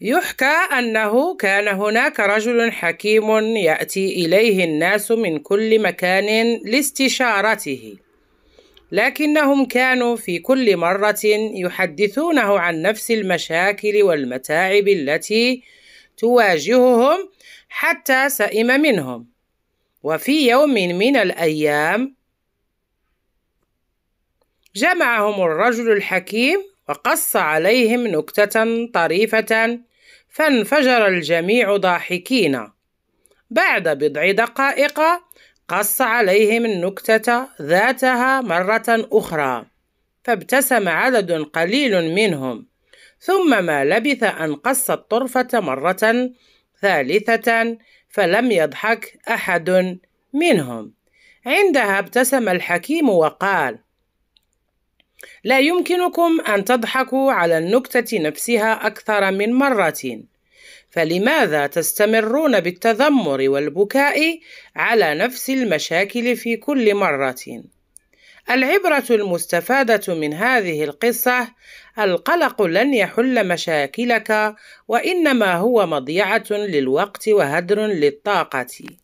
يحكى أنه كان هناك رجل حكيم يأتي إليه الناس من كل مكان لاستشارته، لكنهم كانوا في كل مرة يحدثونه عن نفس المشاكل والمتاعب التي تواجههم حتى سئم منهم، وفي يوم من الأيام جمعهم الرجل الحكيم وقص عليهم نكتة طريفة فانفجر الجميع ضاحكين بعد بضع دقائق قص عليهم النكتة ذاتها مرة أخرى فابتسم عدد قليل منهم ثم ما لبث أن قص الطرفة مرة ثالثة فلم يضحك أحد منهم عندها ابتسم الحكيم وقال لا يمكنكم أن تضحكوا على النكتة نفسها أكثر من مرة فلماذا تستمرون بالتذمر والبكاء على نفس المشاكل في كل مرة؟ العبرة المستفادة من هذه القصة القلق لن يحل مشاكلك وإنما هو مضيعة للوقت وهدر للطاقة.